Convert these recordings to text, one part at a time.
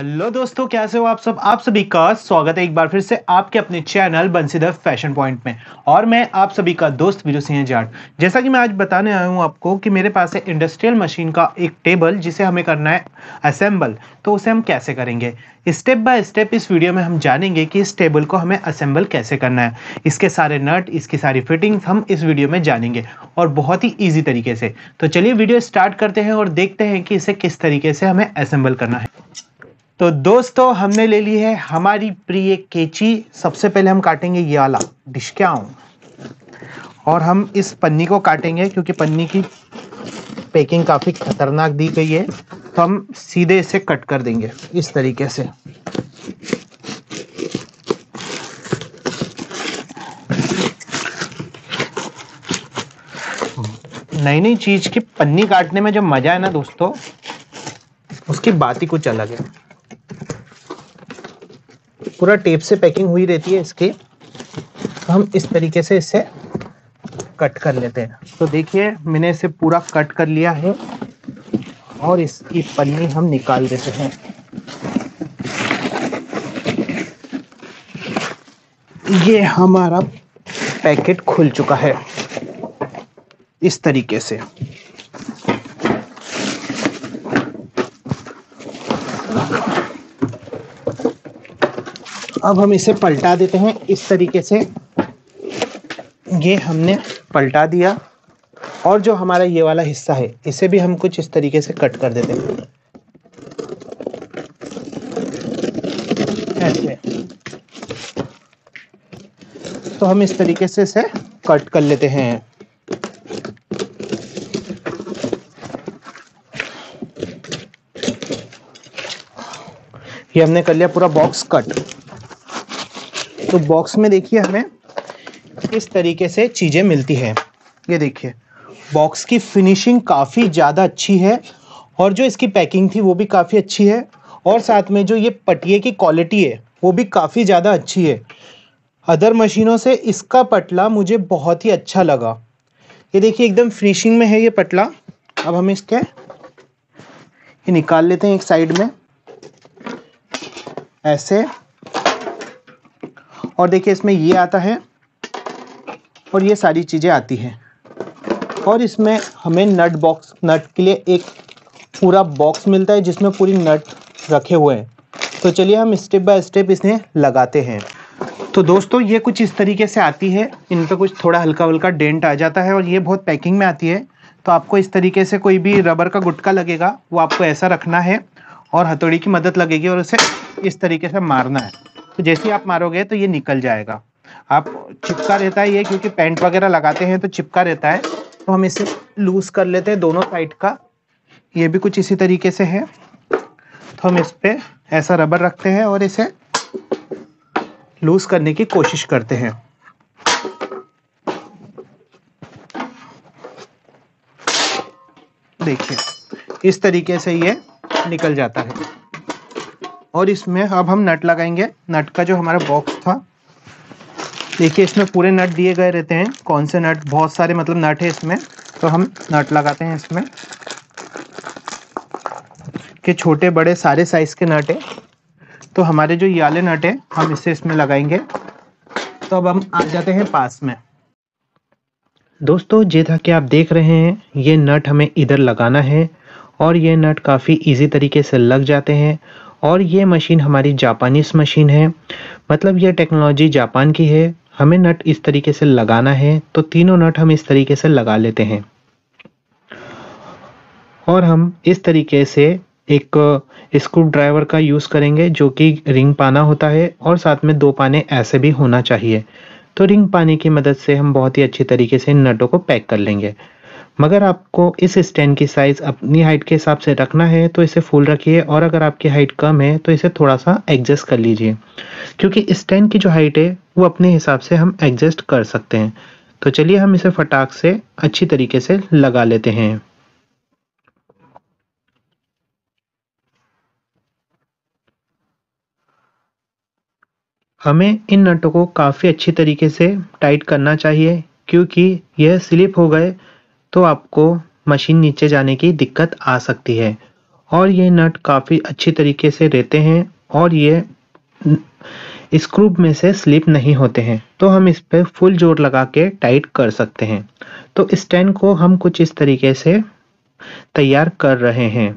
hello दोस्तों कैसे हो आप सब आप सभी का स्वागत है एक बार फिर से आपके अपने चैनल बंसीधर फैशन पॉइंट में और मैं आप सभी का दोस्त वीरू सिंह जाट जैसा कि मैं आज बताने आया हूं आपको कि मेरे पास है इंडस्ट्रियल मशीन का एक टेबल जिसे हमें करना है असेंबल तो उसे हम कैसे करेंगे स्टेप बाय स्टेप इस वीडियो में हम जानेंगे कि इस टेबल को हमें असेंबल कैसे करना है इसके सारे नट इसकी सारी फिटिंग्स हम इस वीडियो में जानेंगे और बहुत ही ईजी तरीके से तो चलिए वीडियो स्टार्ट करते हैं और देखते हैं कि इसे किस तरीके से हमें असेंबल करना है तो दोस्तों हमने ले ली है हमारी प्रिय केची सबसे पहले हम काटेंगे ये वाला हूं और हम इस पन्नी को काटेंगे क्योंकि पन्नी की पैकिंग काफ़ी खतरनाक दी गई है तो हम सीधे इसे कट कर देंगे इस तरीके से नई नई चीज़ की पन्नी काटने में जो मज़ा है ना दोस्तों उसकी बात ही कुछ अलग है पूरा टेप से पैकिंग हुई रहती है इसकी तो हम इस तरीके से इसे कट कर लेते हैं तो देखिए मैंने इसे पूरा कट कर लिया है और इसकी पन्नी हम निकाल देते हैं ये हमारा पैकेट खुल चुका है इस तरीके से अब हम इसे पलटा देते हैं इस तरीके से ये हमने पलटा दिया और जो हमारा ये वाला हिस्सा है इसे भी हम कुछ इस तरीके से कट कर देते हैं ऐसे तो हम इस तरीके से इसे कट कर लेते हैं ये हमने कर लिया पूरा बॉक्स कट तो बॉक्स में देखिए हमें इस तरीके से चीज़ें मिलती है ये देखिए बॉक्स की फिनिशिंग काफ़ी ज़्यादा अच्छी है और जो इसकी पैकिंग थी वो भी काफ़ी अच्छी है और साथ में जो ये पटिए की क्वालिटी है वो भी काफ़ी ज़्यादा अच्छी है अदर मशीनों से इसका पटला मुझे बहुत ही अच्छा लगा ये देखिए एकदम फिनिशिंग में है ये पटला अब हम इसके ये निकाल लेते हैं एक साइड में ऐसे और देखिए इसमें ये आता है और ये सारी चीज़ें आती हैं और इसमें हमें नट बॉक्स नट के लिए एक पूरा बॉक्स मिलता है जिसमें पूरी नट रखे हुए हैं तो चलिए हम स्टेप बाय स्टेप इसे लगाते हैं तो दोस्तों ये कुछ इस तरीके से आती है इन पर कुछ थोड़ा हल्का हल्का डेंट आ जाता है और ये बहुत पैकिंग में आती है तो आपको इस तरीके से कोई भी रबर का गुटका लगेगा वो आपको ऐसा रखना है और हथौड़ी की मदद लगेगी और उसे इस तरीके से मारना है तो जैसे ही आप मारोगे तो ये निकल जाएगा आप चिपका रहता है ये क्योंकि पेंट वगैरह लगाते हैं तो चिपका रहता है तो हम इसे लूज कर लेते हैं दोनों साइड का ये भी कुछ इसी तरीके से है तो हम इस पर ऐसा रबर रखते हैं और इसे लूज करने की कोशिश करते हैं देखिए इस तरीके से ये निकल जाता है और इसमें अब हम नट लगाएंगे नट का जो हमारा बॉक्स था देखिए इसमें पूरे नट दिए गए रहते हैं कौन से नट बहुत सारे मतलब नट है इसमें तो हम नट लगाते हैं इसमें के छोटे बड़े सारे साइज़ के नट है तो हमारे जो याले नट है हम इसे इसमें लगाएंगे तो अब हम आ जाते हैं पास में दोस्तों जे था कि आप देख रहे हैं ये नट हमें इधर लगाना है और ये नट काफ़ी इजी तरीके से लग जाते हैं और ये मशीन हमारी जापानीज मशीन है मतलब ये टेक्नोलॉजी जापान की है हमें नट इस तरीके से लगाना है तो तीनों नट हम इस तरीके से लगा लेते हैं और हम इस तरीके से एक स्क्रू uh, ड्राइवर का यूज़ करेंगे जो कि रिंग पाना होता है और साथ में दो पाने ऐसे भी होना चाहिए तो रिंग पाने की मदद से हम बहुत ही अच्छी तरीके से इन नटों को पैक कर लेंगे मगर आपको इस स्टैंड की साइज़ अपनी हाइट के हिसाब से रखना है तो इसे फुल रखिए और अगर आपकी हाइट कम है तो इसे थोड़ा सा एडजस्ट कर लीजिए क्योंकि स्टैंड की जो हाइट है वो अपने हिसाब से हम एडजस्ट कर सकते हैं तो चलिए हम इसे फटाक से अच्छी तरीके से लगा लेते हैं हमें इन नटों को काफ़ी अच्छी तरीके से टाइट करना चाहिए क्योंकि यह स्लिप हो गए तो आपको मशीन नीचे जाने की दिक्कत आ सकती है और ये नट काफ़ी अच्छी तरीके से रहते हैं और ये स्क्रूब में से स्लिप नहीं होते हैं तो हम इस पर फुल जोर लगा के टाइट कर सकते हैं तो स्टैंड को हम कुछ इस तरीके से तैयार कर रहे हैं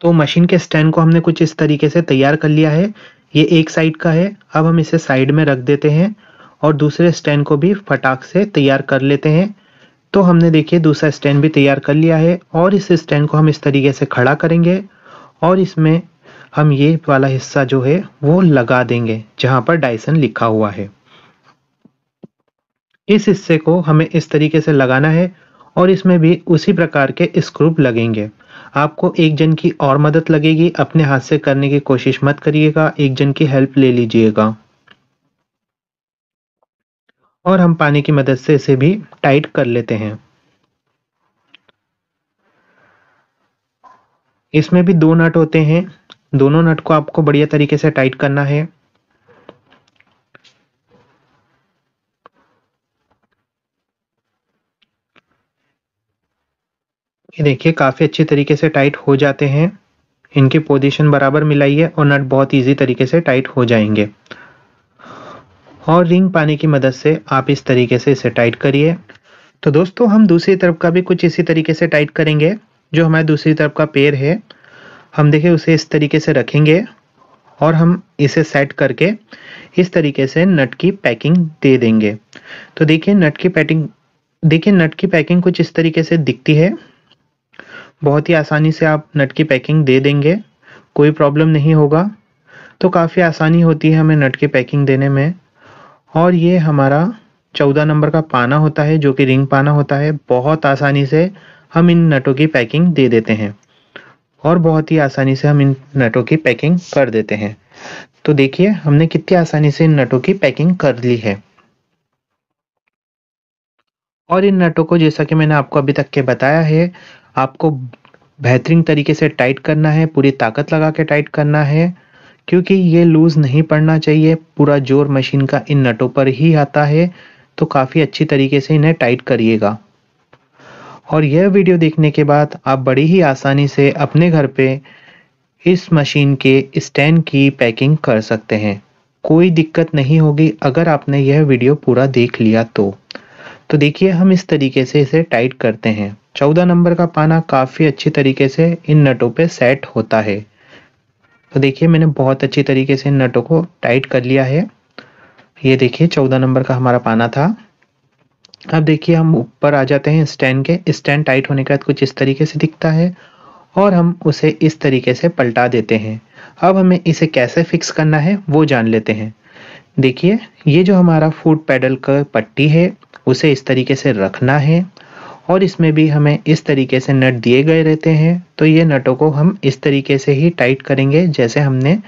तो मशीन के स्टैंड को हमने कुछ इस तरीके से तैयार कर लिया है ये एक साइड का है अब हम इसे साइड में रख देते हैं और दूसरे स्टैंड को भी फटाक से तैयार कर लेते हैं तो हमने देखिए दूसरा स्टैंड भी तैयार कर लिया है और इस स्टैंड को हम इस तरीके से खड़ा करेंगे और इसमें हम ये वाला हिस्सा जो है वो लगा देंगे जहाँ पर डायसन लिखा हुआ है इस हिस्से को हमें इस तरीके से लगाना है और इसमें भी उसी प्रकार के स्क्रूप लगेंगे आपको एक जन की और मदद लगेगी अपने हाथ से करने की कोशिश मत करिएगा एक जन की हेल्प ले लीजिएगा और हम पानी की मदद से इसे भी टाइट कर लेते हैं इसमें भी दो नट होते हैं दोनों नट को आपको बढ़िया तरीके से टाइट करना है ये देखिए काफ़ी अच्छी तरीके से टाइट हो जाते हैं इनकी पोजीशन बराबर मिलाइए और नट बहुत इजी तरीके से टाइट हो जाएंगे और रिंग पाने की मदद से आप इस तरीके से इसे टाइट करिए तो दोस्तों हम दूसरी तरफ का भी कुछ इसी तरीके से टाइट करेंगे जो हमारे दूसरी तरफ का पेड़ है हम देखें उसे इस तरीके से रखेंगे और हम इसे सेट करके इस तरीके से नट की पैकिंग दे देंगे तो देखिए नट की पैकिंग देखिए नट की पैकिंग कुछ इस तरीके से दिखती है बहुत ही आसानी से आप नट की पैकिंग दे देंगे कोई प्रॉब्लम नहीं होगा तो काफ़ी आसानी होती है हमें नट की पैकिंग देने में और ये हमारा चौदह नंबर का पाना होता है जो कि रिंग पाना होता है बहुत आसानी से हम इन नटों की पैकिंग दे देते हैं और बहुत ही आसानी से हम इन नटों की पैकिंग कर देते हैं तो देखिए हमने कितनी आसानी से इन नटों की पैकिंग कर ली है और इन नटों को जैसा कि मैंने आपको अभी तक के बताया है आपको बेहतरीन तरीके से टाइट करना है पूरी ताकत लगा के टाइट करना है क्योंकि ये लूज़ नहीं पड़ना चाहिए पूरा जोर मशीन का इन नटों पर ही आता है तो काफ़ी अच्छी तरीके से इन्हें टाइट करिएगा और यह वीडियो देखने के बाद आप बड़ी ही आसानी से अपने घर पे इस मशीन के स्टैंड की पैकिंग कर सकते हैं कोई दिक्कत नहीं होगी अगर आपने यह वीडियो पूरा देख लिया तो तो देखिए हम इस तरीके से इसे टाइट करते हैं चौदह नंबर का पाना काफ़ी अच्छी तरीके से इन नटों पे सेट होता है तो देखिए मैंने बहुत अच्छी तरीके से इन नटों को टाइट कर लिया है ये देखिए चौदह नंबर का हमारा पाना था अब देखिए हम ऊपर आ जाते हैं स्टैंड के स्टैंड टाइट होने के बाद कुछ इस तरीके से दिखता है और हम उसे इस तरीके से पलटा देते हैं अब हमें इसे कैसे फिक्स करना है वो जान लेते हैं देखिए ये जो हमारा फूड पैडल का पट्टी है उसे इस तरीके से रखना है और इसमें भी हमें इस तरीके से नट दिए गए रहते हैं तो ये नटों को हम इस तरीके से ही टाइट करेंगे जैसे हमने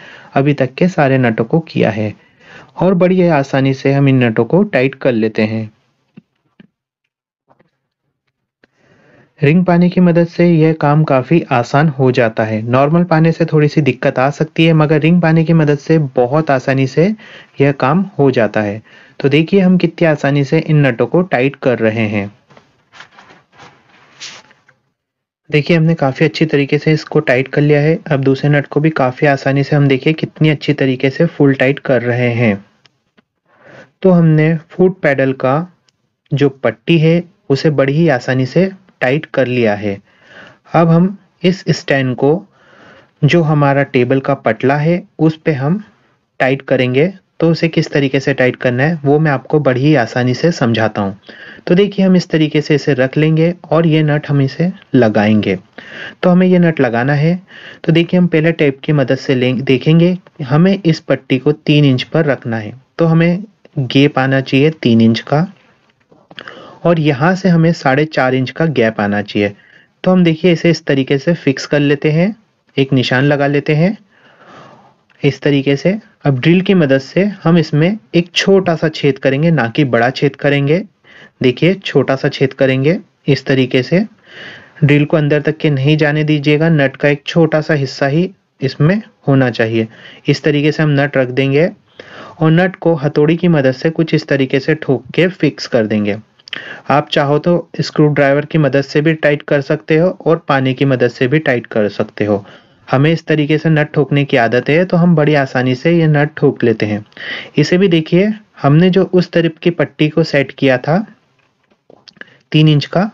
अभी तक के सारे नटों को किया है और बड़ी आसानी से हम इन नटों को टाइट कर लेते हैं रिंग पाने की मदद से यह काम काफ़ी आसान हो जाता है नॉर्मल पाने से थोड़ी सी दिक्कत आ सकती है मगर रिंग पाने की मदद से बहुत आसानी से यह काम हो जाता है तो देखिए हम कितनी आसानी से इन नटों को टाइट कर रहे हैं देखिए हमने काफ़ी अच्छी तरीके से इसको टाइट कर लिया है अब दूसरे नट को भी काफ़ी आसानी से हम देखिए कितनी अच्छी तरीके से फुल टाइट कर रहे हैं तो हमने फूट पैडल का जो पट्टी है उसे बड़ी ही आसानी से टाइट कर लिया है अब हम इस स्टैंड को जो हमारा टेबल का पटला है उस पर हम टाइट करेंगे तो उसे किस तरीके से टाइट करना है वो मैं आपको बड़ी आसानी से समझाता हूँ तो देखिए हम इस तरीके से इसे रख लेंगे और ये नट हम इसे लगाएंगे तो हमें ये नट लगाना है तो देखिए हम पहले टेप की मदद से देखेंगे हमें इस पट्टी को तीन इंच पर रखना है तो हमें गेप आना चाहिए तीन इंच का और यहाँ से हमें साढ़े चार इंच का गैप आना चाहिए तो हम देखिए इसे इस तरीके से फिक्स कर लेते हैं एक निशान लगा लेते हैं इस तरीके से अब ड्रिल की मदद से हम इसमें एक छोटा सा छेद करेंगे ना कि बड़ा छेद करेंगे देखिए छोटा सा छेद करेंगे इस तरीके से ड्रिल को अंदर तक के नहीं जाने दीजिएगा नट का एक छोटा सा हिस्सा ही इसमें होना चाहिए इस तरीके से हम नट रख देंगे और नट को हथौड़ी की मदद से कुछ इस तरीके से ठोक के फिक्स कर देंगे आप चाहो तो स्क्रू ड्राइवर की मदद से भी टाइट कर सकते हो और पानी की मदद से भी टाइट कर सकते हो हमें इस तरीके से नट ठोकने की आदत है तो हम बड़ी आसानी से ये नट ठोक लेते हैं इसे भी देखिए हमने जो उस तरफ की पट्टी को सेट किया था तीन इंच का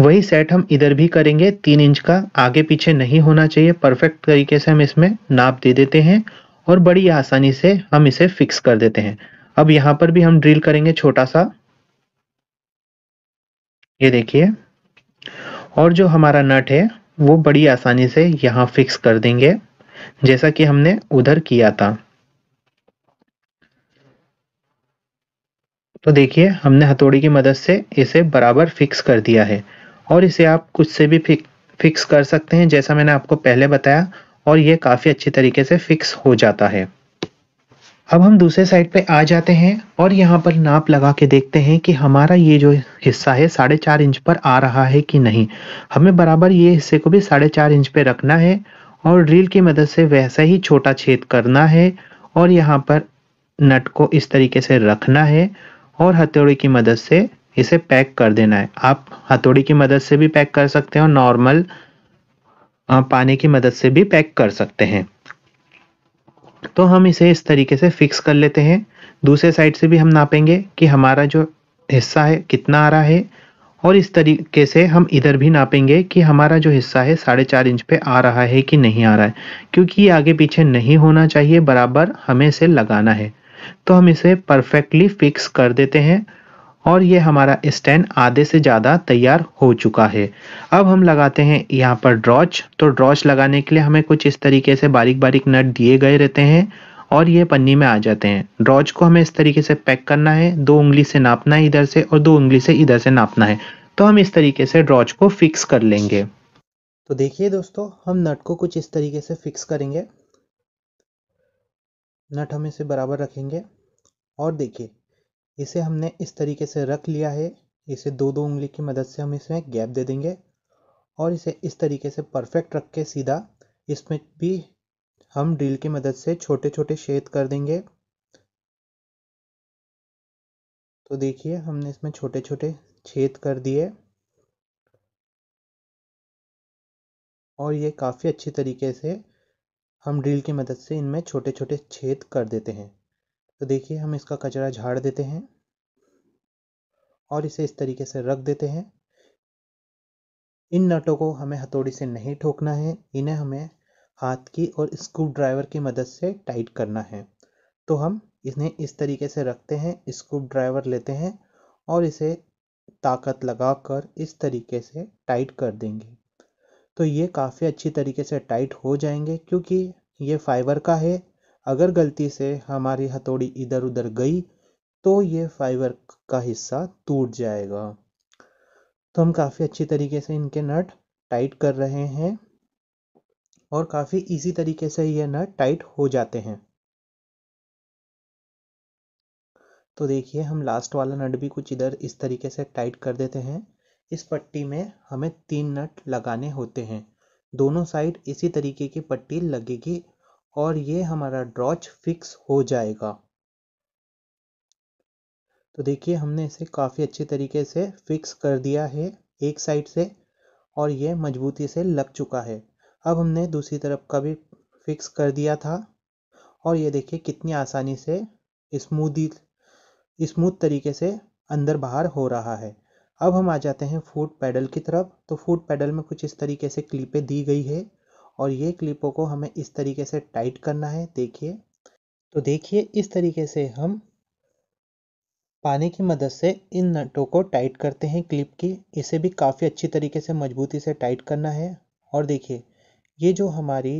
वही सेट हम इधर भी करेंगे तीन इंच का आगे पीछे नहीं होना चाहिए परफेक्ट तरीके से हम इसमें नाप दे देते हैं और बड़ी आसानी से हम इसे फिक्स कर देते हैं अब यहाँ पर भी हम ड्रिल करेंगे छोटा सा ये देखिए और जो हमारा नट है वो बड़ी आसानी से यहाँ फिक्स कर देंगे जैसा कि हमने उधर किया था तो देखिए हमने हथौड़ी की मदद से इसे बराबर फिक्स कर दिया है और इसे आप कुछ से भी फिक फिक्स कर सकते हैं जैसा मैंने आपको पहले बताया और ये काफ़ी अच्छे तरीके से फिक्स हो जाता है अब हम दूसरे साइड पे आ जाते हैं और यहाँ पर नाप लगा के देखते हैं कि हमारा ये जो हिस्सा है साढ़े चार इंच पर आ रहा है कि नहीं हमें बराबर ये हिस्से को भी साढ़े चार इंच पे रखना है और ड्रिल की मदद से वैसा ही छोटा छेद करना है और यहाँ पर नट को इस तरीके से रखना है और हथौड़ी की मदद से इसे पैक कर देना है आप हथौड़ी की मदद से भी पैक कर सकते हैं और नॉर्मल पानी की मदद से भी पैक कर सकते हैं तो हम इसे इस तरीके से फिक्स कर लेते हैं दूसरे साइड से भी हम नापेंगे कि हमारा जो हिस्सा है कितना आ रहा है और इस तरीके से हम इधर भी नापेंगे कि हमारा जो हिस्सा है साढ़े चार इंच पे आ रहा है कि नहीं आ रहा है क्योंकि ये आगे पीछे नहीं होना चाहिए बराबर हमें इसे लगाना है तो हम इसे परफेक्टली फिक्स कर देते हैं और ये हमारा स्टैंड आधे से ज़्यादा तैयार हो चुका है अब हम लगाते हैं यहाँ पर ड्रॉच तो ड्रॉच लगाने के लिए हमें कुछ इस तरीके से बारीक बारीक नट दिए गए रहते हैं और ये पन्नी में आ जाते हैं ड्रॉच को हमें इस तरीके से पैक करना है दो उंगली से नापना है इधर से और दो उंगली से इधर से नापना है तो हम इस तरीके से ड्रॉच को फिक्स कर लेंगे तो देखिए दोस्तों हम नट को कुछ इस तरीके से फिक्स करेंगे नट हम इसे बराबर रखेंगे और देखिए इसे हमने इस तरीके से रख लिया है इसे दो दो उंगली की मदद से हम इसमें गैप दे देंगे और इसे इस तरीके से परफेक्ट रख के सीधा इसमें भी हम ड्रिल की मदद से छोटे छोटे छेद कर देंगे तो देखिए हमने इसमें छोटे छोटे छेद कर दिए और ये काफ़ी अच्छी तरीके से हम ड्रिल की मदद से इनमें छोटे छोटे छेद कर देते हैं तो देखिए हम इसका कचरा झाड़ देते हैं और इसे इस तरीके से रख देते हैं इन नटों को हमें हथौड़ी से नहीं ठोकना है इन्हें हमें हाथ की और स्क्रू ड्राइवर की मदद से टाइट करना है तो हम इन्हें इस तरीके से रखते हैं स्क्रू ड्राइवर लेते हैं और इसे ताकत लगाकर इस तरीके से टाइट कर देंगे तो ये काफ़ी अच्छी तरीके से टाइट हो जाएंगे क्योंकि ये फाइबर का है अगर गलती से हमारी हथौड़ी इधर उधर गई तो ये फाइबर का हिस्सा टूट जाएगा तो हम काफ़ी अच्छी तरीके से इनके नट टाइट कर रहे हैं और काफ़ी इजी तरीके से ये नट टाइट हो जाते हैं तो देखिए हम लास्ट वाला नट भी कुछ इधर इस तरीके से टाइट कर देते हैं इस पट्टी में हमें तीन नट लगाने होते हैं दोनों साइड इसी तरीके की पट्टी लगेगी और ये हमारा ड्रॉच फिक्स हो जाएगा तो देखिए हमने इसे काफ़ी अच्छे तरीके से फिक्स कर दिया है एक साइड से और ये मजबूती से लग चुका है अब हमने दूसरी तरफ का भी फिक्स कर दिया था और ये देखिए कितनी आसानी से स्मूदी स्मूथ तरीके से अंदर बाहर हो रहा है अब हम आ जाते हैं फूड पैडल की तरफ तो फूड पैडल में कुछ इस तरीके से क्लिपें दी गई है और ये क्लिपों को हमें इस तरीके से टाइट करना है देखिए तो देखिए इस तरीके से हम पानी की मदद से इन नटों को टाइट करते हैं क्लिप की इसे भी काफ़ी अच्छी तरीके से मजबूती से टाइट करना है और देखिए ये जो हमारी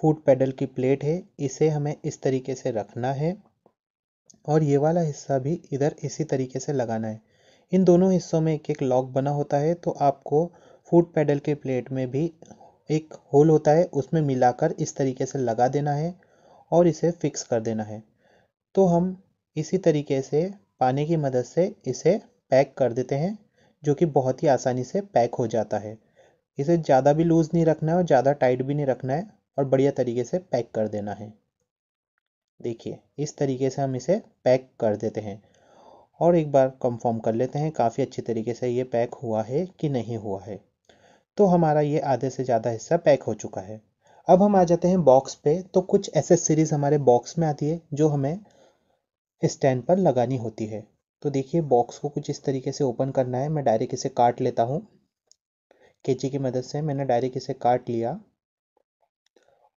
फूड पैडल की प्लेट है इसे हमें इस तरीके से रखना है और ये वाला हिस्सा भी इधर इसी तरीके से लगाना है इन दोनों हिस्सों में एक एक लॉक बना होता है तो आपको फूड पैडल के प्लेट में भी एक होल होता है उसमें मिलाकर इस तरीके से लगा देना है और इसे फिक्स कर देना है तो हम इसी तरीके से पानी की मदद से इसे पैक कर देते हैं जो कि बहुत ही आसानी से पैक हो जाता है इसे ज़्यादा भी लूज़ नहीं रखना है और ज़्यादा टाइट भी नहीं रखना है और बढ़िया तरीके से पैक कर देना है देखिए इस तरीके से हम इसे पैक कर देते हैं और एक बार कंफर्म कर लेते हैं काफ़ी अच्छी तरीके से ये पैक हुआ है कि नहीं हुआ है तो हमारा ये आधे से ज़्यादा हिस्सा पैक हो चुका है अब हम आ जाते हैं बॉक्स पे तो कुछ एसेसरीज हमारे बॉक्स में आती है जो हमें स्टैंड पर लगानी होती है तो देखिए बॉक्स को कुछ इस तरीके से ओपन करना है मैं डायरेक्ट इसे काट लेता हूँ कैंची की मदद से मैंने डायरेक्ट इसे काट लिया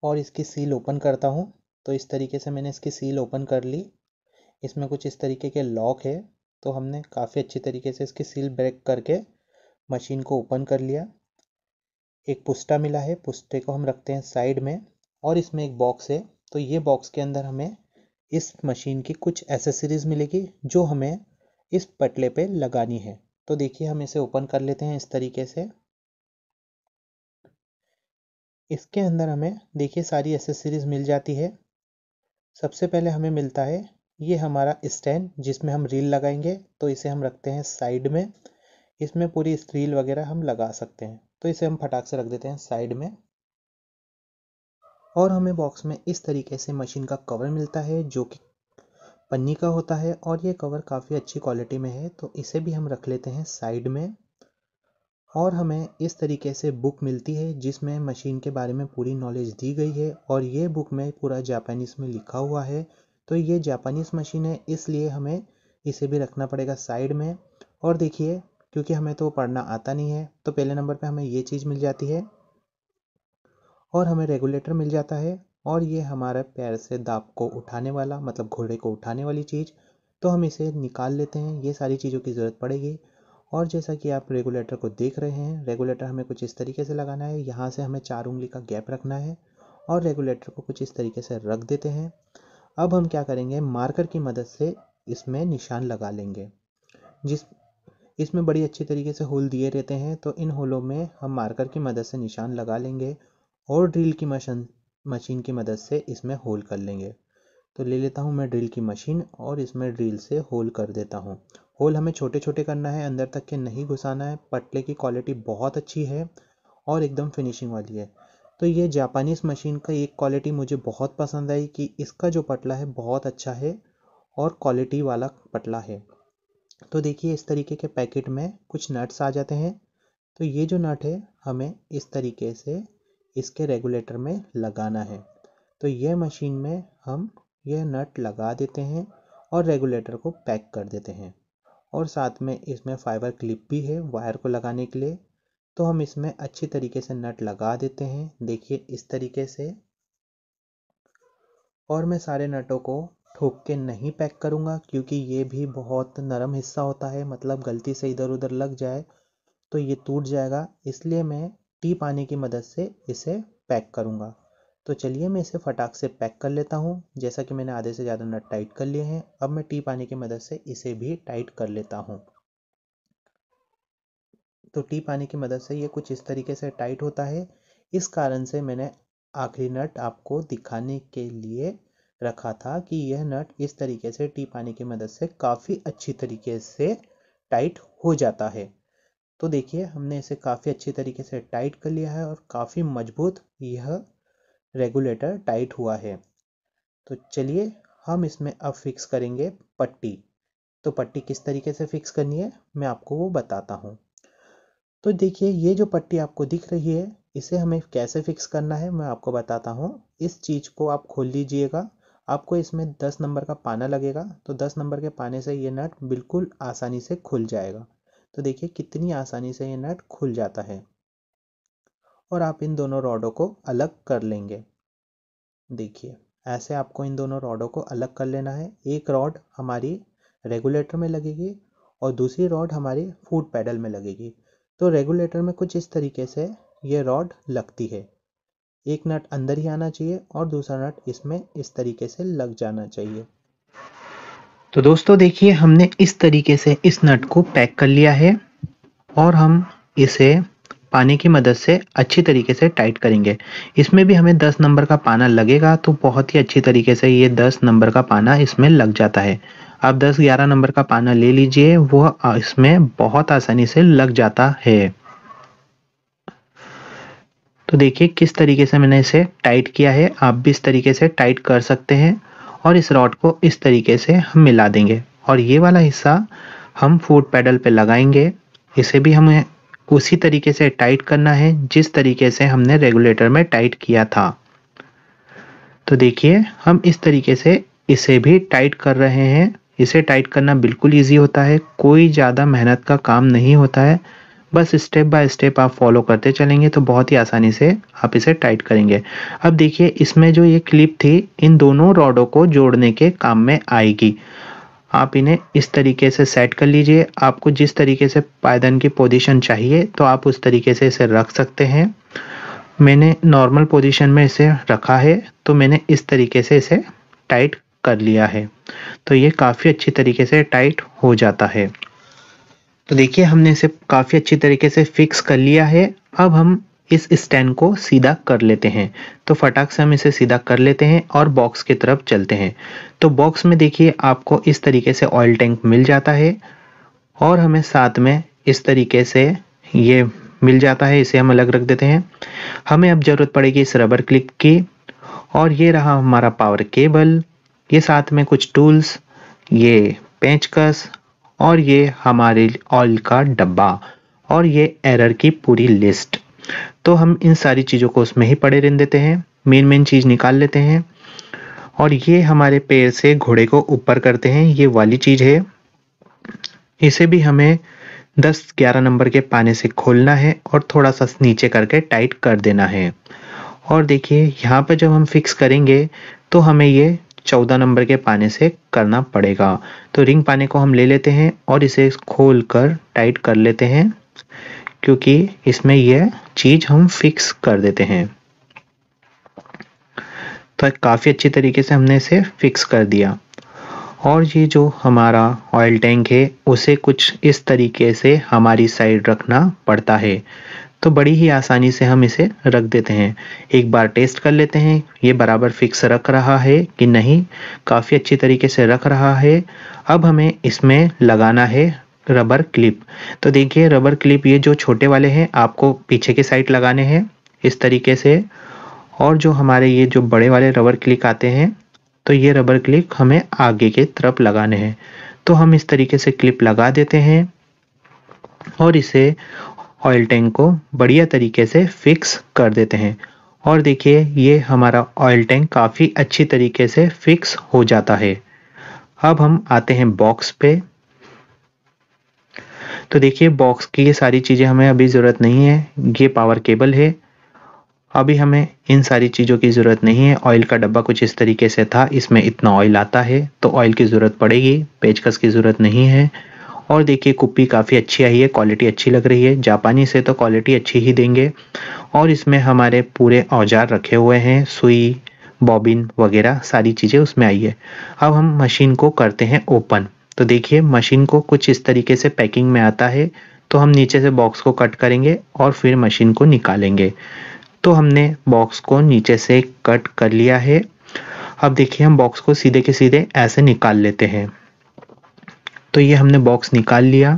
और इसकी सील ओपन करता हूँ तो इस तरीके से मैंने इसकी सील ओपन कर ली इसमें कुछ इस तरीके के लॉक है तो हमने काफ़ी अच्छी तरीके से इसकी सील ब्रेक करके मशीन को ओपन कर लिया एक पुस्टा मिला है पुस्टे को हम रखते हैं साइड में और इसमें एक बॉक्स है तो ये बॉक्स के अंदर हमें इस मशीन की कुछ एसेसरीज मिलेगी जो हमें इस पटले पे लगानी है तो देखिए हम इसे ओपन कर लेते हैं इस तरीके से इसके अंदर हमें देखिए सारी एसेसरीज मिल जाती है सबसे पहले हमें मिलता है ये हमारा स्टैंड जिसमें हम रील लगाएंगे तो इसे हम रखते हैं साइड में इसमें पूरी रील वगैरह हम लगा सकते हैं तो इसे हम फटाक से रख देते हैं साइड में और हमें बॉक्स में इस तरीके से मशीन का कवर मिलता है जो कि पन्नी का होता है और ये कवर काफ़ी अच्छी क्वालिटी में है तो इसे भी हम रख लेते हैं साइड में और हमें इस तरीके से बुक मिलती है जिसमें मशीन के बारे में पूरी नॉलेज दी गई है और ये बुक में पूरा जापानीज़ में लिखा हुआ है तो ये जापानीज़ मशीन है इसलिए हमें इसे भी रखना पड़ेगा साइड में और देखिए क्योंकि हमें तो पढ़ना आता नहीं है तो पहले नंबर पे हमें ये चीज़ मिल जाती है और हमें रेगुलेटर मिल जाता है और ये हमारे पैर से दाब को उठाने वाला मतलब घोड़े को उठाने वाली चीज़ तो हम इसे निकाल लेते हैं ये सारी चीज़ों की ज़रूरत पड़ेगी और जैसा कि आप रेगुलेटर को देख रहे हैं रेगुलेटर हमें कुछ इस तरीके से लगाना है यहाँ से हमें चार उंगली का गैप रखना है और रेगुलेटर को कुछ इस तरीके से रख देते हैं अब हम क्या करेंगे मार्कर की मदद से इसमें निशान लगा लेंगे जिस इसमें बड़ी अच्छी तरीके से होल दिए रहते हैं तो इन होलों में हम मार्कर की मदद से निशान लगा लेंगे और ड्रिल की मशीन मशीन की मदद से इसमें होल कर लेंगे तो ले लेता हूँ मैं ड्रिल की मशीन और इसमें ड्रिल से होल कर देता हूँ होल हमें छोटे छोटे करना है अंदर तक के नहीं घुसाना है पटले की क्वालिटी बहुत अच्छी है और एकदम फिनिशिंग वाली है तो ये जापानीज़ मशीन का एक क्वालिटी मुझे बहुत पसंद आई कि इसका जो पटला है बहुत अच्छा है और क्वालिटी वाला पटला है तो देखिए इस तरीके के पैकेट में कुछ नट्स आ जाते हैं तो ये जो नट है हमें इस तरीके से इसके रेगुलेटर में लगाना है तो यह मशीन में हम यह नट लगा देते हैं और रेगुलेटर को पैक कर देते हैं और साथ में इसमें फाइबर क्लिप भी है वायर को लगाने के लिए तो हम इसमें अच्छी तरीके से नट लगा देते हैं देखिए इस तरीके से और मैं सारे नटों को ठोक के नहीं पैक करूँगा क्योंकि ये भी बहुत नरम हिस्सा होता है मतलब गलती से इधर उधर लग जाए तो ये टूट जाएगा इसलिए मैं टी पानी की मदद से इसे पैक करूँगा तो चलिए मैं इसे फटाक से पैक कर लेता हूँ जैसा कि मैंने आधे से ज़्यादा नट टाइट कर लिए हैं अब मैं टी पानी की मदद से इसे भी टाइट कर लेता हूँ तो टी पानी की मदद से ये कुछ इस तरीके से टाइट होता है इस कारण से मैंने आखिरी नट आपको दिखाने के लिए रखा था कि यह नट इस तरीके से टी पानी की मदद से काफ़ी अच्छी तरीके से टाइट हो जाता है तो देखिए हमने इसे काफ़ी अच्छी तरीके से टाइट कर लिया है और काफ़ी मजबूत यह रेगुलेटर टाइट हुआ है तो चलिए हम इसमें अब फिक्स करेंगे पट्टी तो पट्टी किस तरीके से फिक्स करनी है मैं आपको वो बताता हूँ तो देखिए ये जो पट्टी आपको दिख रही है इसे हमें कैसे फिक्स करना है मैं आपको बताता हूँ इस चीज़ को आप खोल लीजिएगा आपको इसमें दस नंबर का पाना लगेगा तो दस नंबर के पाने से ये नट बिल्कुल आसानी से खुल जाएगा तो देखिए कितनी आसानी से ये नट खुल जाता है और आप इन दोनों रॉडों को अलग कर लेंगे देखिए ऐसे आपको इन दोनों रॉडों को अलग कर लेना है एक रॉड हमारी रेगुलेटर में लगेगी और दूसरी रॉड हमारी फूड पैडल में लगेगी तो रेगुलेटर में कुछ इस तरीके से ये रॉड लगती है एक नट अंदर ही आना चाहिए और दूसरा नट इसमें इस तरीके से लग जाना चाहिए तो दोस्तों देखिए हमने इस तरीके से इस नट को पैक कर लिया है और हम इसे पाने की मदद से अच्छी तरीके से टाइट करेंगे इसमें भी हमें 10 नंबर का पाना लगेगा तो बहुत ही अच्छी तरीके से ये 10 नंबर का पाना इसमें लग जाता है आप 10-11 नंबर का पाना ले लीजिए वह इसमें बहुत आसानी से लग जाता है तो देखिए किस तरीके से मैंने इसे टाइट किया है आप भी इस तरीके से टाइट कर सकते हैं और इस रॉड को इस तरीके से हम मिला देंगे और ये वाला हिस्सा हम फूड पैडल पे लगाएंगे इसे भी हमें उसी तरीके से टाइट करना है जिस तरीके से हमने रेगुलेटर में टाइट किया था तो देखिए हम इस तरीके से इसे भी टाइट कर रहे हैं इसे टाइट करना बिल्कुल ईजी होता है कोई ज़्यादा मेहनत का काम नहीं होता है बस स्टेप बाय स्टेप आप फॉलो करते चलेंगे तो बहुत ही आसानी से आप इसे टाइट करेंगे अब देखिए इसमें जो ये क्लिप थी इन दोनों रॉडों को जोड़ने के काम में आएगी आप इन्हें इस तरीके से सेट कर लीजिए आपको जिस तरीके से पायदान की पोजीशन चाहिए तो आप उस तरीके से इसे रख सकते हैं मैंने नॉर्मल पोजीशन में इसे रखा है तो मैंने इस तरीके से इसे टाइट कर लिया है तो ये काफ़ी अच्छी तरीके से टाइट हो जाता है तो देखिए हमने इसे काफ़ी अच्छी तरीके से फिक्स कर लिया है अब हम इस स्टैंड को सीधा कर लेते हैं तो फटाक से हम इसे सीधा कर लेते हैं और बॉक्स की तरफ चलते हैं तो बॉक्स में देखिए आपको इस तरीके से ऑयल टैंक मिल जाता है और हमें साथ में इस तरीके से ये मिल जाता है इसे हम अलग रख देते हैं हमें अब ज़रूरत पड़ेगी इस रबर क्लिप की और ये रहा हमारा पावर केबल ये साथ में कुछ टूल्स ये पेंचकस और ये हमारे ऑयल का डब्बा और ये एरर की पूरी लिस्ट तो हम इन सारी चीज़ों को उसमें ही पड़े रहने देते हैं मेन मेन चीज़ निकाल लेते हैं और ये हमारे पैर से घोड़े को ऊपर करते हैं ये वाली चीज़ है इसे भी हमें 10-11 नंबर के पाने से खोलना है और थोड़ा सा नीचे करके टाइट कर देना है और देखिए यहाँ पर जब हम फिक्स करेंगे तो हमें ये चौदह नंबर के पाने से करना पड़ेगा तो रिंग पाने को हम ले लेते हैं और इसे खोल कर टाइट कर लेते हैं क्योंकि इसमें यह चीज़ हम फिक्स कर देते हैं तो काफ़ी अच्छी तरीके से हमने इसे फिक्स कर दिया और ये जो हमारा ऑयल टैंक है उसे कुछ इस तरीके से हमारी साइड रखना पड़ता है तो बड़ी ही आसानी से हम इसे रख देते हैं एक बार टेस्ट कर लेते हैं ये बराबर फिक्स रख रहा है कि नहीं काफ़ी अच्छी तरीके से रख रहा है अब हमें इसमें लगाना है रबर क्लिप तो देखिए रबर क्लिप ये जो छोटे वाले हैं आपको पीछे के साइड लगाने हैं इस तरीके से और जो हमारे ये जो बड़े वाले रबर क्लिक आते हैं तो ये रबर क्लिप हमें आगे के तरफ लगाने हैं तो हम इस तरीके से क्लिप लगा देते हैं और इसे ऑयल टैंक को बढ़िया तरीके से फिक्स कर देते हैं और देखिए ये हमारा ऑयल टैंक काफ़ी अच्छी तरीके से फिक्स हो जाता है अब हम आते हैं बॉक्स पे तो देखिए बॉक्स की ये सारी चीज़ें हमें अभी ज़रूरत नहीं है ये पावर केबल है अभी हमें इन सारी चीज़ों की ज़रूरत नहीं है ऑयल का डब्बा कुछ इस तरीके से था इसमें इतना ऑयल आता है तो ऑयल की ज़रूरत पड़ेगी पेचकस की ज़रूरत नहीं है और देखिए कुप्पी काफ़ी अच्छी आई है क्वालिटी अच्छी लग रही है जापानी से तो क्वालिटी अच्छी ही देंगे और इसमें हमारे पूरे औजार रखे हुए हैं सुई बॉबिन वगैरह सारी चीज़ें उसमें आई है अब हम मशीन को करते हैं ओपन तो देखिए मशीन को कुछ इस तरीके से पैकिंग में आता है तो हम नीचे से बॉक्स को कट करेंगे और फिर मशीन को निकालेंगे तो हमने बॉक्स को नीचे से कट कर लिया है अब देखिए हम बॉक्स को सीधे के सीधे ऐसे निकाल लेते हैं तो ये हमने बॉक्स निकाल लिया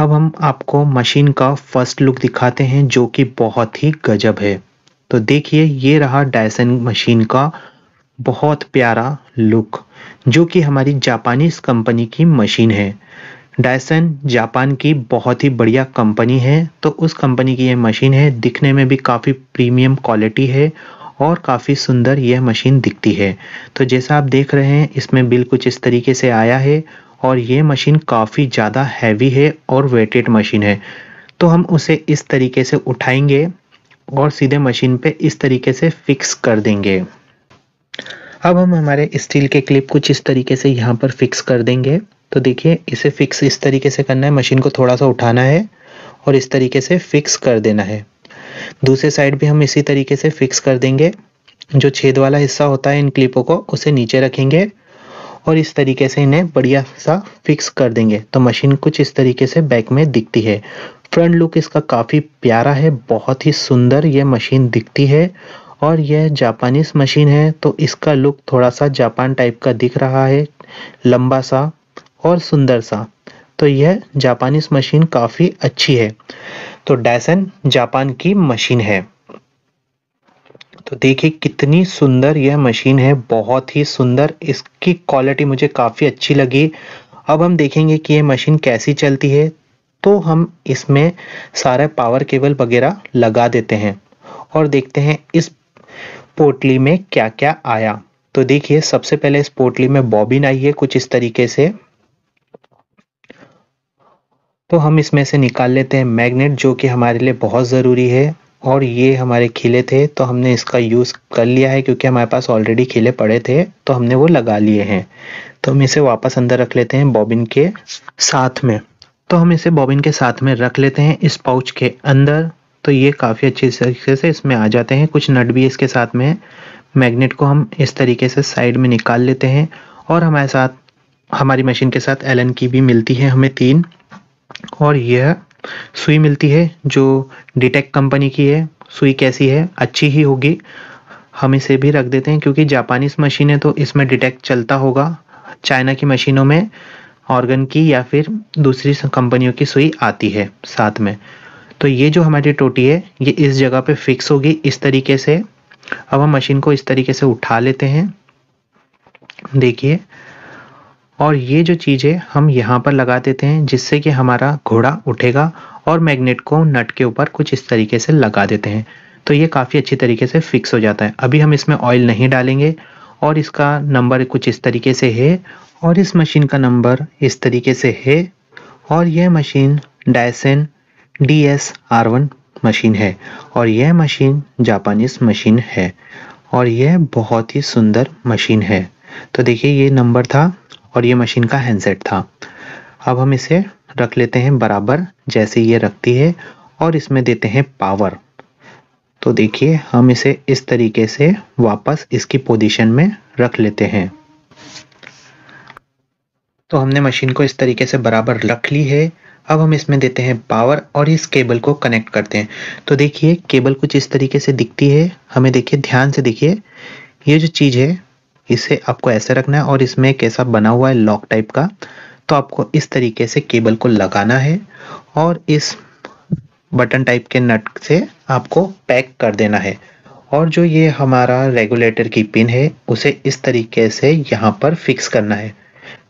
अब हम आपको मशीन का फर्स्ट लुक दिखाते हैं जो कि बहुत ही गजब है तो देखिए ये रहा डायसन मशीन का बहुत प्यारा लुक जो कि हमारी जापानीज कंपनी की मशीन है डायसन जापान की बहुत ही बढ़िया कंपनी है तो उस कंपनी की यह मशीन है दिखने में भी काफ़ी प्रीमियम क्वालिटी है और काफ़ी सुंदर यह मशीन दिखती है तो जैसा आप देख रहे हैं इसमें बिल कुछ इस तरीके से आया है और ये मशीन काफ़ी ज़्यादा हैवी है और वेटेड मशीन है तो हम उसे इस तरीके से उठाएंगे और सीधे मशीन पे इस तरीके से फिक्स कर देंगे अब हम हमारे स्टील के क्लिप कुछ इस तरीके से यहाँ पर फिक्स कर देंगे तो देखिए इसे फिक्स इस तरीके से करना है मशीन को थोड़ा सा उठाना है और इस तरीके से फिक्स कर देना है दूसरे साइड भी हम इसी तरीके से फिक्स कर देंगे जो छेद वाला हिस्सा होता है इन क्लिपों को उसे नीचे रखेंगे और इस तरीके से इन्हें बढ़िया सा फिक्स कर देंगे तो मशीन कुछ इस तरीके से बैक में दिखती है फ्रंट लुक इसका काफ़ी प्यारा है बहुत ही सुंदर यह मशीन दिखती है और यह जापानीज मशीन है तो इसका लुक थोड़ा सा जापान टाइप का दिख रहा है लंबा सा और सुंदर सा तो यह जापानीज मशीन काफ़ी अच्छी है तो डैसन जापान की मशीन है तो देखिए कितनी सुंदर यह मशीन है बहुत ही सुंदर इसकी क्वालिटी मुझे काफ़ी अच्छी लगी अब हम देखेंगे कि यह मशीन कैसी चलती है तो हम इसमें सारा पावर केबल वगैरह लगा देते हैं और देखते हैं इस पोटली में क्या क्या आया तो देखिए सबसे पहले इस पोटली में बॉबिन आई है कुछ इस तरीके से तो हम इसमें से निकाल लेते हैं मैग्नेट जो कि हमारे लिए बहुत ज़रूरी है और ये हमारे खिले थे तो हमने इसका यूज़ कर लिया है क्योंकि हमारे पास ऑलरेडी खिले पड़े थे तो हमने वो लगा लिए हैं तो हम इसे वापस अंदर रख लेते हैं बॉबिन के साथ में तो हम इसे बॉबिन के साथ में रख लेते हैं इस पाउच के अंदर तो ये काफ़ी अच्छे तरीके से इसमें आ जाते हैं कुछ नट भी इसके साथ में मैग्नेट को हम इस तरीके से साइड में निकाल लेते हैं और हमारे साथ हमारी मशीन के साथ एलन की भी मिलती है हमें तीन और यह सुई मिलती है जो डिटेक कंपनी की है सुई कैसी है अच्छी ही होगी हम इसे भी रख देते हैं क्योंकि जापानीज़ मशीन है तो इसमें डिटेक चलता होगा चाइना की मशीनों में ऑर्गन की या फिर दूसरी कंपनियों की सुई आती है साथ में तो ये जो हमारी टोटी है ये इस जगह पे फिक्स होगी इस तरीके से अब हम मशीन को इस तरीके से उठा लेते हैं देखिए और ये जो चीज़ें हम यहाँ पर लगा देते हैं जिससे कि हमारा घोड़ा उठेगा और मैग्नेट को नट के ऊपर कुछ इस तरीके से लगा देते हैं तो ये काफ़ी अच्छी तरीके से फिक्स हो जाता है अभी हम इसमें ऑयल नहीं डालेंगे और इसका नंबर कुछ इस तरीके से है और इस मशीन का नंबर इस तरीके से है और यह machine Dyson D S R one machine है और यह मशीन जापानीज मशीन है और यह बहुत ही सुंदर मशीन है तो देखिए ये नंबर था और ये मशीन का हैंडसेट था अब हम इसे रख लेते हैं बराबर जैसे ये रखती है और इसमें देते हैं पावर तो देखिए हम इसे इस तरीके से वापस इसकी पोजीशन में रख लेते हैं तो हमने मशीन को इस तरीके से बराबर रख ली है अब हम इसमें देते हैं पावर और इस केबल को कनेक्ट करते हैं तो देखिए केबल कुछ इस तरीके से दिखती है हमें देखिए ध्यान से देखिए ये जो चीज़ है इसे आपको ऐसे रखना है और इसमें कैसा बना हुआ है लॉक टाइप का तो आपको इस तरीके से केबल को लगाना है और इस बटन टाइप के नट से आपको पैक कर देना है और जो ये हमारा रेगुलेटर की पिन है उसे इस तरीके से यहाँ पर फिक्स करना है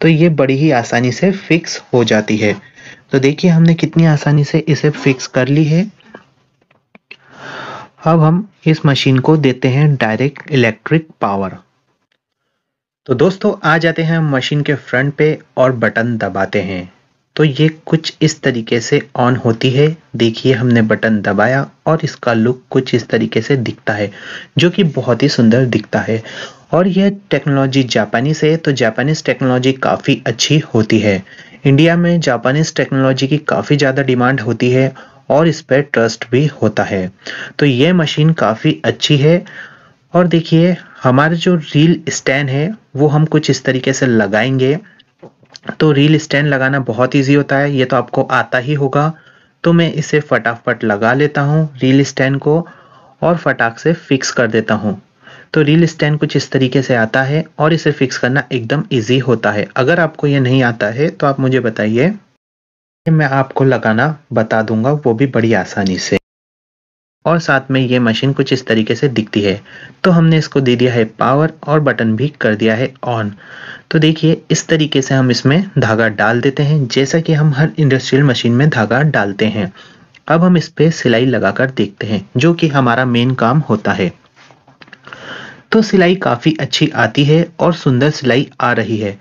तो ये बड़ी ही आसानी से फिक्स हो जाती है तो देखिए हमने कितनी आसानी से इसे फिक्स कर ली है अब हम इस मशीन को देते हैं डायरेक्ट इलेक्ट्रिक पावर तो दोस्तों आ जाते हैं हम मशीन के फ्रंट पे और बटन दबाते हैं तो ये कुछ इस तरीके से ऑन होती है देखिए हमने बटन दबाया और इसका लुक कुछ इस तरीके से दिखता है जो कि बहुत ही सुंदर दिखता है और यह टेक्नोलॉजी जापानीज़ है तो जापानीज़ टेक्नोलॉजी काफ़ी अच्छी होती है इंडिया में जापानीज़ टेक्नोलॉजी की काफ़ी ज़्यादा डिमांड होती है और इस पर ट्रस्ट भी होता है तो ये मशीन काफ़ी अच्छी है और देखिए हमारे जो रील स्टैंड है वो हम कुछ इस तरीके से लगाएंगे तो रील स्टैंड लगाना बहुत इजी होता है ये तो आपको आता ही होगा तो मैं इसे फटाफट लगा लेता हूँ रील स्टैंड को और फटाक से फिक्स कर देता हूँ तो रील स्टैंड कुछ इस तरीके से आता है और इसे फिक्स करना एकदम इजी होता है अगर आपको ये नहीं आता है तो आप मुझे बताइए मैं आपको लगाना बता दूंगा वो भी बड़ी आसानी से और साथ में ये मशीन कुछ इस तरीके से दिखती है तो हमने इसको दे दिया है पावर और बटन भी कर दिया है ऑन तो देखिए इस तरीके से हम इसमें धागा डाल देते हैं जैसा कि हम हर इंडस्ट्रियल मशीन में धागा डालते हैं अब हम इस पर सिलाई लगाकर देखते हैं जो कि हमारा मेन काम होता है तो सिलाई काफ़ी अच्छी आती है और सुंदर सिलाई आ रही है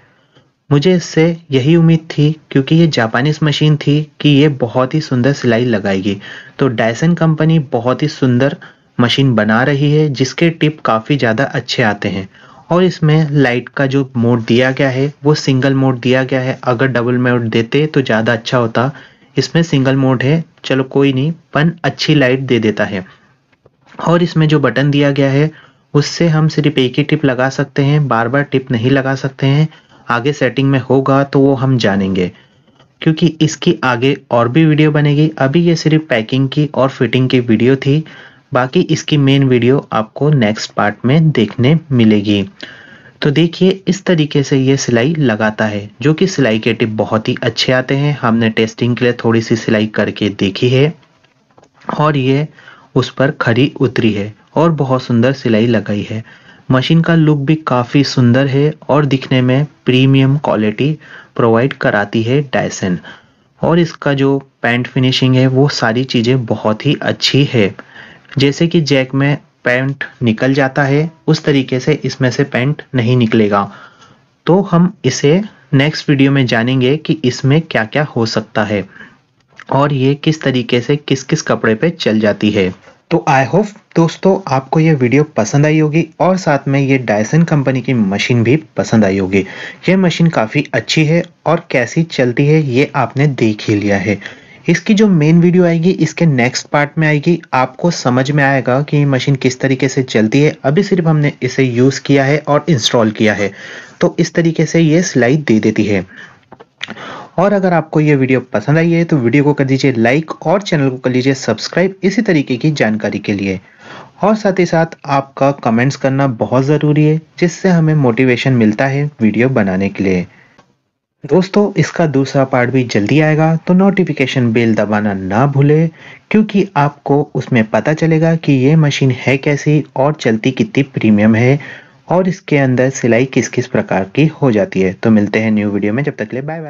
मुझे इससे यही उम्मीद थी क्योंकि ये जापानीज मशीन थी कि ये बहुत ही सुंदर सिलाई लगाएगी तो डायसन कंपनी बहुत ही सुंदर मशीन बना रही है जिसके टिप काफ़ी ज़्यादा अच्छे आते हैं और इसमें लाइट का जो मोड दिया गया है वो सिंगल मोड दिया गया है अगर डबल मोड देते तो ज़्यादा अच्छा होता इसमें सिंगल मोड है चलो कोई नहीं पन अच्छी लाइट दे देता है और इसमें जो बटन दिया गया है उससे हम सिर्फ एक ही टिप लगा सकते हैं बार बार टिप नहीं लगा सकते हैं आगे सेटिंग में होगा तो वो हम जानेंगे क्योंकि इसकी आगे और भी वीडियो बनेगी अभी ये सिर्फ पैकिंग की और फिटिंग की वीडियो थी बाकी इसकी मेन वीडियो आपको नेक्स्ट पार्ट में देखने मिलेगी तो देखिए इस तरीके से ये सिलाई लगाता है जो कि सिलाई के टिप बहुत ही अच्छे आते हैं हमने टेस्टिंग के लिए थोड़ी सी सिलाई करके देखी है और ये उस पर खड़ी उतरी है और बहुत सुंदर सिलाई लगाई है मशीन का लुक भी काफ़ी सुंदर है और दिखने में प्रीमियम क्वालिटी प्रोवाइड कराती है डायसन और इसका जो पैंट फिनिशिंग है वो सारी चीज़ें बहुत ही अच्छी है जैसे कि जैक में पैंट निकल जाता है उस तरीके से इसमें से पैंट नहीं निकलेगा तो हम इसे नेक्स्ट वीडियो में जानेंगे कि इसमें क्या क्या हो सकता है और ये किस तरीके से किस किस कपड़े पे चल जाती है तो आई होप दोस्तों आपको ये वीडियो पसंद आई होगी और साथ में ये डायसन कंपनी की मशीन भी पसंद आई होगी ये मशीन काफ़ी अच्छी है और कैसी चलती है ये आपने देख ही लिया है इसकी जो मेन वीडियो आएगी इसके नेक्स्ट पार्ट में आएगी आपको समझ में आएगा कि ये मशीन किस तरीके से चलती है अभी सिर्फ हमने इसे यूज़ किया है और इंस्टॉल किया है तो इस तरीके से ये सिलाई दे देती है और अगर आपको ये वीडियो पसंद आई है तो वीडियो को कर दीजिए लाइक और चैनल को कर लीजिए सब्सक्राइब इसी तरीके की जानकारी के लिए और साथ ही साथ आपका कमेंट्स करना बहुत ज़रूरी है जिससे हमें मोटिवेशन मिलता है वीडियो बनाने के लिए दोस्तों इसका दूसरा पार्ट भी जल्दी आएगा तो नोटिफिकेशन बेल दबाना ना भूले क्योंकि आपको उसमें पता चलेगा कि ये मशीन है कैसी और चलती कितनी प्रीमियम है और इसके अंदर सिलाई किस किस प्रकार की हो जाती है तो मिलते हैं न्यू वीडियो में जब तक ले बाय बाय